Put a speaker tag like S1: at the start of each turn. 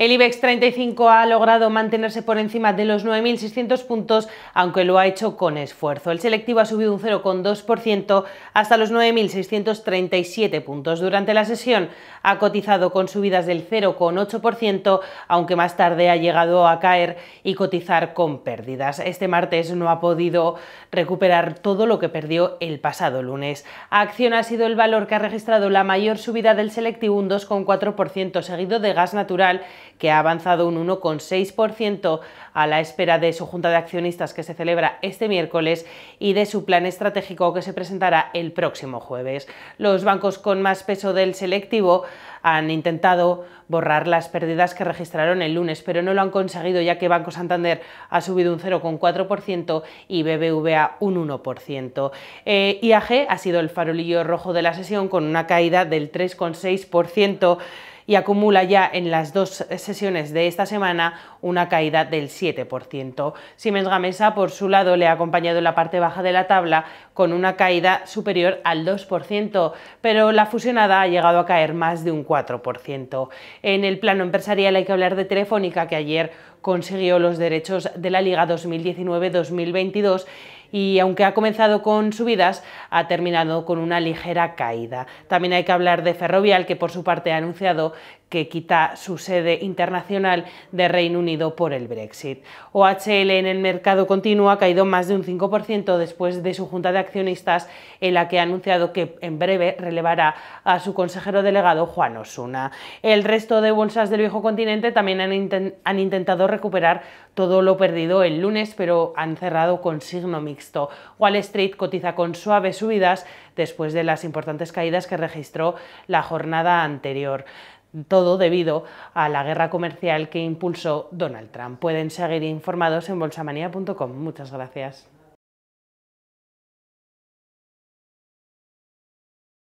S1: El IBEX 35 ha logrado mantenerse por encima de los 9.600 puntos, aunque lo ha hecho con esfuerzo. El selectivo ha subido un 0,2% hasta los 9.637 puntos. Durante la sesión ha cotizado con subidas del 0,8%, aunque más tarde ha llegado a caer y cotizar con pérdidas. Este martes no ha podido recuperar todo lo que perdió el pasado lunes. Acción ha sido el valor que ha registrado la mayor subida del selectivo, un 2,4%, seguido de gas natural que ha avanzado un 1,6% a la espera de su junta de accionistas que se celebra este miércoles y de su plan estratégico que se presentará el próximo jueves. Los bancos con más peso del selectivo han intentado borrar las pérdidas que registraron el lunes, pero no lo han conseguido ya que Banco Santander ha subido un 0,4% y BBVA un 1%. Eh, IAG ha sido el farolillo rojo de la sesión con una caída del 3,6% y acumula ya en las dos sesiones de esta semana una caída del 7%. Siemens Gamesa, por su lado, le ha acompañado en la parte baja de la tabla con una caída superior al 2%, pero la fusionada ha llegado a caer más de un 4%. En el plano empresarial hay que hablar de Telefónica, que ayer consiguió los derechos de la Liga 2019-2022 y aunque ha comenzado con subidas, ha terminado con una ligera caída. También hay que hablar de Ferrovial, que por su parte ha anunciado que quita su sede internacional de Reino Unido por el Brexit. OHL en el mercado continuo ha caído más de un 5% después de su junta de accionistas en la que ha anunciado que en breve relevará a su consejero delegado Juan Osuna. El resto de bolsas del viejo continente también han, han intentado recuperar todo lo perdido el lunes, pero han cerrado con signo mixto Wall Street cotiza con suaves subidas después de las importantes caídas que registró la jornada anterior todo debido a la guerra comercial que impulsó Donald Trump. Pueden seguir informados en bolsamanía.com. Muchas gracias.